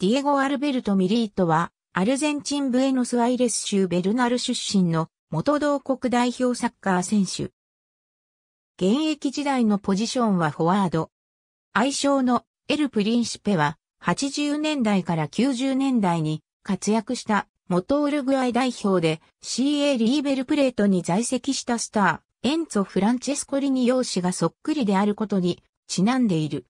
ディエゴ・アルベルト・ミリートは、アルゼンチン・ブエノス・アイレス州ベルナル出身の元同国代表サッカー選手。現役時代のポジションはフォワード。愛称のエル・プリンシペは、80年代から90年代に活躍した元ウルグアイ代表で CA リーベルプレートに在籍したスター、エンツォ・フランチェスコリニ容姿がそっくりであることにちなんでいる。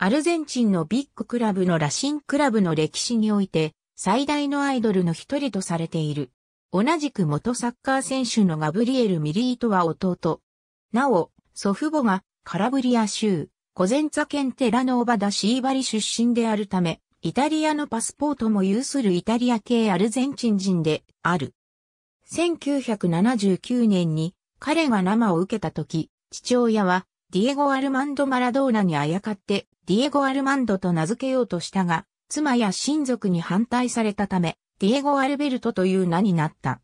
アルゼンチンのビッグクラブのラシンクラブの歴史において最大のアイドルの一人とされている。同じく元サッカー選手のガブリエル・ミリーとは弟。なお、祖父母がカラブリア州、コゼンツァ県テラノーバダ・シーバリ出身であるため、イタリアのパスポートも有するイタリア系アルゼンチン人である。1979年に彼が生を受けた時、父親はディエゴ・アルマンド・マラドーナにあやかってディエゴ・アルマンドと名付けようとしたが、妻や親族に反対されたため、ディエゴ・アルベルトという名になった。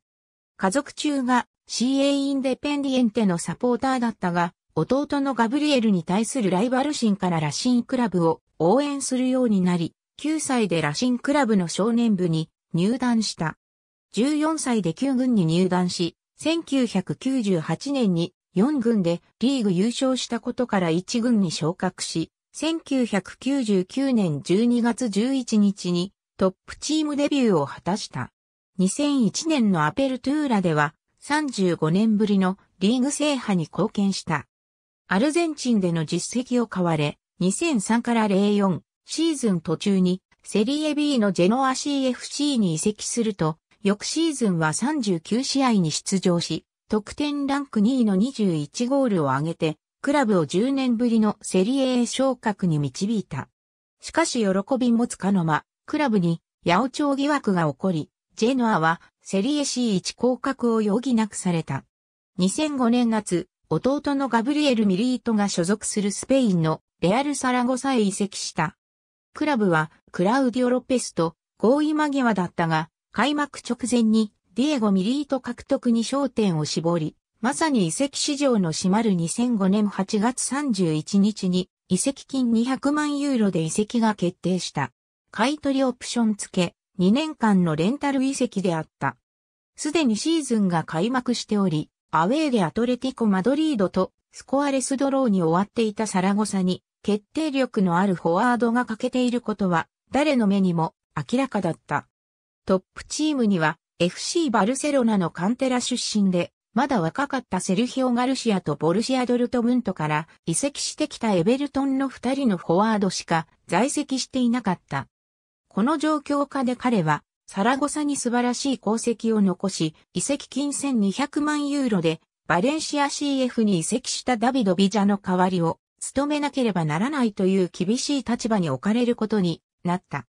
家族中が CA インデペンディエンテのサポーターだったが、弟のガブリエルに対するライバル心からラシンクラブを応援するようになり、9歳でラシンクラブの少年部に入団した。14歳で9軍に入団し、1998年に4軍でリーグ優勝したことから1軍に昇格し、1999年12月11日にトップチームデビューを果たした。2001年のアペルトゥーラでは35年ぶりのリーグ制覇に貢献した。アルゼンチンでの実績を買われ、2003から04シーズン途中にセリエ B のジェノア CFC に移籍すると、翌シーズンは39試合に出場し、得点ランク2位の21ゴールを挙げて、クラブを10年ぶりのセリエ A 昇格に導いた。しかし喜びもつかの間、クラブに八百長疑惑が起こり、ジェノアはセリエ C1 降格を余儀なくされた。2005年夏、弟のガブリエル・ミリートが所属するスペインのレアル・サラゴサへ移籍した。クラブはクラウディオ・ロペスと合意間際だったが、開幕直前にディエゴ・ミリート獲得に焦点を絞り、まさに移籍市場の閉まる2005年8月31日に、移籍金200万ユーロで移籍が決定した。買取オプション付け、2年間のレンタル移籍であった。すでにシーズンが開幕しており、アウェーでアトレティコ・マドリードとスコアレスドローに終わっていたサラゴサに決定力のあるフォワードが欠けていることは誰の目にも明らかだった。トップチームには FC バルセロナのカンテラ出身でまだ若かったセルヒオ・ガルシアとボルシア・ドルトムントから移籍してきたエベルトンの二人のフォワードしか在籍していなかった。この状況下で彼はサラゴサに素晴らしい功績を残し、移籍金1200万ユーロでバレンシア CF に移籍したダビド・ビジャの代わりを務めなければならないという厳しい立場に置かれることになった。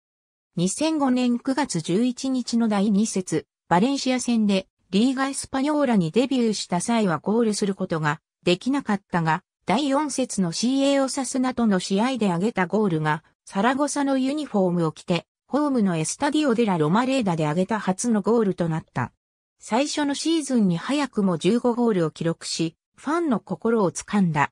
2005年9月11日の第2節、バレンシア戦でリーガ・エスパニョーラにデビューした際はゴールすることができなかったが、第4節の CA オサスナとの試合で挙げたゴールが、サラゴサのユニフォームを着て、ホームのエスタディオデラ・ロマレーダで挙げた初のゴールとなった。最初のシーズンに早くも15ゴールを記録し、ファンの心をつかんだ。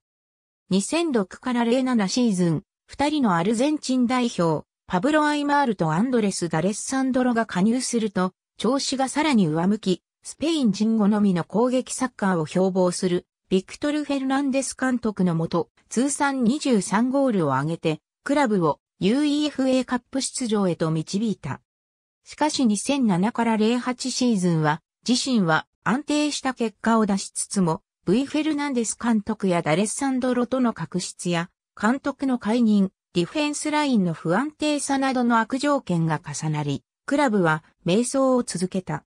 2006から07シーズン、二人のアルゼンチン代表、パブロ・アイマールとアンドレス・ダレッサンドロが加入すると、調子がさらに上向き、スペイン人好みの攻撃サッカーを標榜する、ビクトル・フェルナンデス監督のもと、通算23ゴールを挙げて、クラブを UEFA カップ出場へと導いた。しかし2007から08シーズンは、自身は安定した結果を出しつつも、V フェルナンデス監督やダレッサンドロとの確執や、監督の解任、ディフェンスラインの不安定さなどの悪条件が重なり、クラブは迷走を続けた。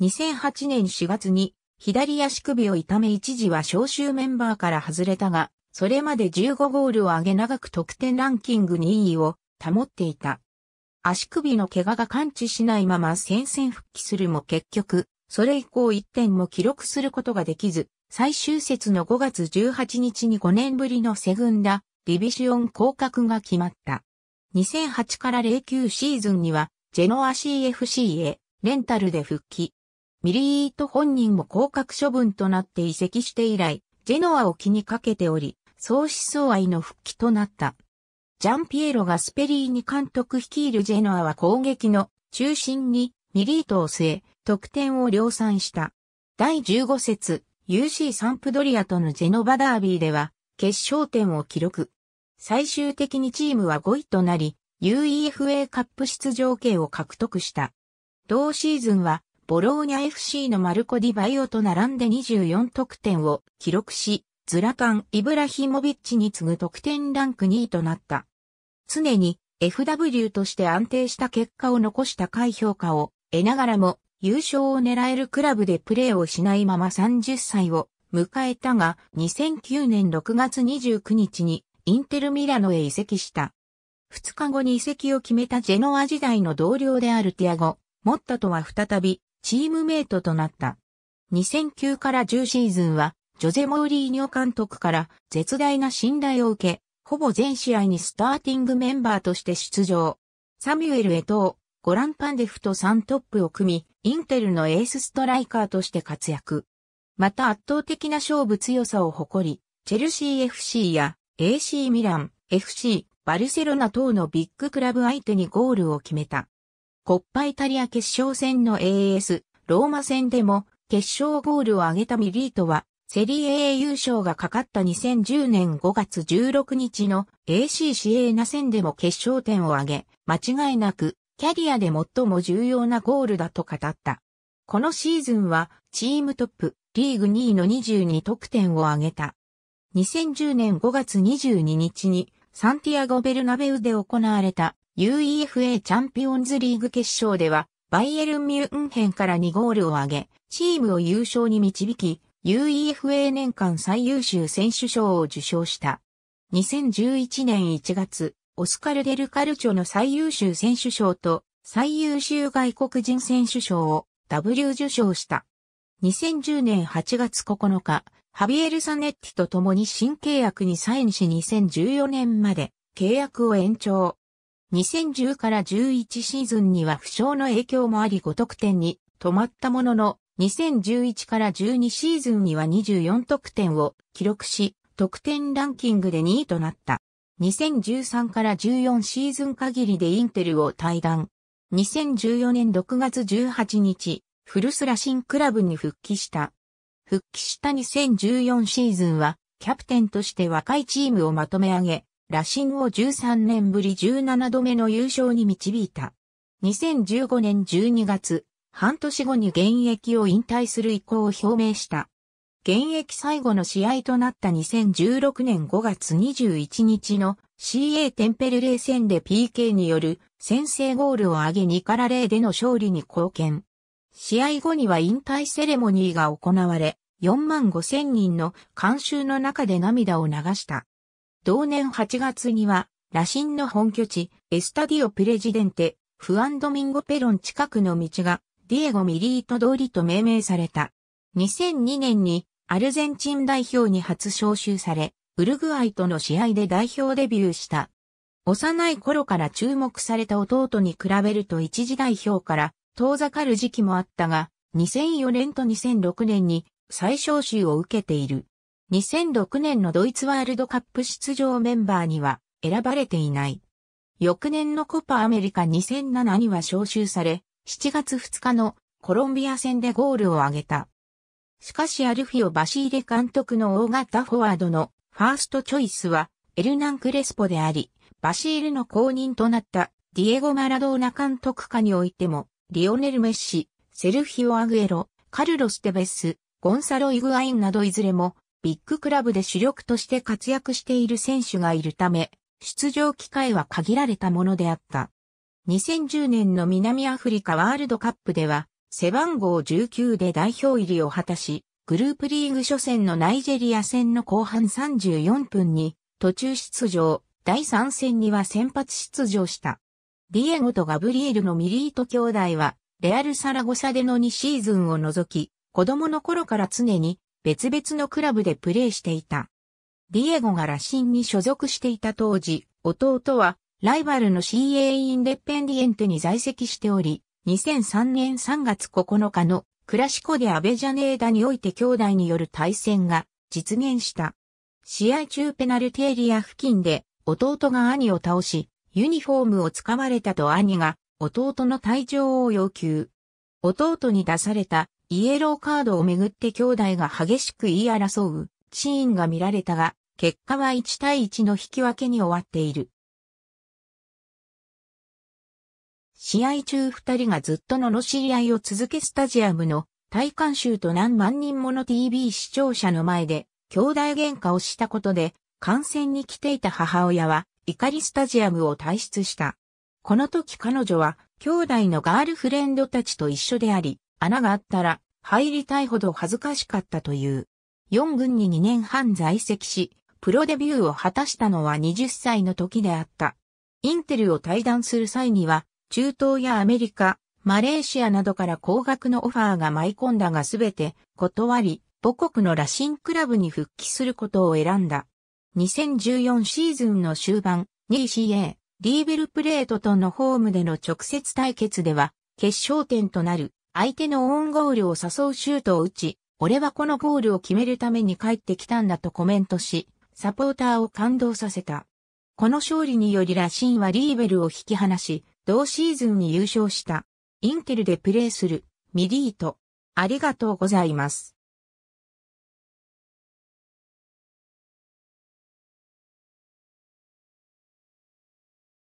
2008年4月に左足首を痛め一時は招集メンバーから外れたが、それまで15ゴールを上げ長く得点ランキング2位を保っていた。足首の怪我が感知しないまま戦線復帰するも結局、それ以降1点も記録することができず、最終節の5月18日に5年ぶりのセグンダ、ディビシオン降格が決まった。2008から09シーズンには、ジェノア CFC へ、レンタルで復帰。ミリート本人も降格処分となって移籍して以来、ジェノアを気にかけており、総思想愛の復帰となった。ジャンピエロがスペリーに監督率いるジェノアは攻撃の中心にミリートを据え、得点を量産した。第15節、UC サンプドリアとのジェノバダービーでは、決勝点を記録。最終的にチームは5位となり、UEFA カップ出場権を獲得した。同シーズンはボローニャ FC のマルコ・ディバイオと並んで24得点を記録し、ズラカン・イブラヒモビッチに次ぐ得点ランク2位となった。常に FW として安定した結果を残した高い評価を得ながらも優勝を狙えるクラブでプレーをしないまま30歳を迎えたが2009年6月29日にインテルミラノへ移籍した。2日後に移籍を決めたジェノア時代の同僚であるティアゴ、モッタとは再びチームメイトとなった。2009から10シーズンは、ジョゼ・モーリーニョ監督から絶大な信頼を受け、ほぼ全試合にスターティングメンバーとして出場。サミュエル・エトゴラン・パンデフと3トップを組み、インテルのエースストライカーとして活躍。また圧倒的な勝負強さを誇り、チェルシー FC や AC ミラン、FC、バルセロナ等のビッグクラブ相手にゴールを決めた。コッパイタリア決勝戦の AS、ローマ戦でも決勝ゴールを挙げたミリートは、セリエ A 優勝がかかった2010年5月16日の AC シエーナ戦でも決勝点を挙げ、間違いなくキャリアで最も重要なゴールだと語った。このシーズンはチームトップ、リーグ2位の22得点を挙げた。2010年5月22日にサンティアゴ・ベルナベウで行われた UEFA チャンピオンズリーグ決勝では、バイエルン・ミュンヘンから2ゴールを挙げ、チームを優勝に導き、UEFA 年間最優秀選手賞を受賞した。2011年1月、オスカル・デル・カルチョの最優秀選手賞と最優秀外国人選手賞を W 受賞した。2010年8月9日、ハビエル・サネッティと共に新契約にサインし2014年まで契約を延長。2010から11シーズンには負傷の影響もあり5得点に止まったものの、2011から12シーズンには24得点を記録し、得点ランキングで2位となった。2013から14シーズン限りでインテルを退団。2014年6月18日、フルスラシンクラブに復帰した。復帰した2014シーズンは、キャプテンとして若いチームをまとめ上げ、羅針を13年ぶり17度目の優勝に導いた。2015年12月、半年後に現役を引退する意向を表明した。現役最後の試合となった2016年5月21日の CA テンペルレー戦で PK による先制ゴールを挙げ2から0での勝利に貢献。試合後には引退セレモニーが行われ、4万5千人の監修の中で涙を流した。同年8月には、羅針の本拠地、エスタディオ・プレジデンテ、フアンドミンゴ・ペロン近くの道が、ディエゴ・ミリート通りと命名された。2002年に、アルゼンチン代表に初招集され、ウルグアイとの試合で代表デビューした。幼い頃から注目された弟に比べると一時代表から遠ざかる時期もあったが、2004年と2006年に再招集を受けている。2006年のドイツワールドカップ出場メンバーには選ばれていない。翌年のコパアメリカ2007には招集され、7月2日のコロンビア戦でゴールを挙げた。しかしアルフィオ・バシーレ監督の大型フォワードのファーストチョイスはエルナン・クレスポであり、バシールの公認となったディエゴ・マラドーナ監督下においても、リオネル・メッシ、セルフィオ・アグエロ、カルロス・テベス、ゴンサロ・イグアインなどいずれもビッグクラブで主力として活躍している選手がいるため、出場機会は限られたものであった。2010年の南アフリカワールドカップでは、背番号19で代表入りを果たし、グループリーグ初戦のナイジェリア戦の後半34分に、途中出場、第3戦には先発出場した。ディエゴとガブリエルのミリート兄弟は、レアルサラゴサでの2シーズンを除き、子供の頃から常に別々のクラブでプレーしていた。ディエゴが羅針に所属していた当時、弟はライバルの CA インデペンディエンテに在籍しており、2003年3月9日のクラシコでアベジャネーダにおいて兄弟による対戦が実現した。試合中ペナルテエリア付近で弟が兄を倒し、ユニフォームを使われたと兄が弟の退場を要求。弟に出されたイエローカードをめぐって兄弟が激しく言い争うシーンが見られたが、結果は1対1の引き分けに終わっている。試合中二人がずっとののり合いを続けスタジアムの体感衆と何万人もの TV 視聴者の前で兄弟喧嘩をしたことで観戦に来ていた母親は怒りスタジアムを退出した。この時彼女は兄弟のガールフレンドたちと一緒であり、穴があったら入りたいほど恥ずかしかったという。4軍に2年半在籍し、プロデビューを果たしたのは20歳の時であった。インテルを退団する際には、中東やアメリカ、マレーシアなどから高額のオファーが舞い込んだがすべて断り、母国の羅針クラブに復帰することを選んだ。2014シーズンの終盤、2CA、リーベルプレートとのホームでの直接対決では、決勝点となる相手のオウンゴールを誘うシュートを打ち、俺はこのゴールを決めるために帰ってきたんだとコメントし、サポーターを感動させた。この勝利によりラシンはリーベルを引き離し、同シーズンに優勝した。インテルでプレーする、ミリート。ありがとうございます。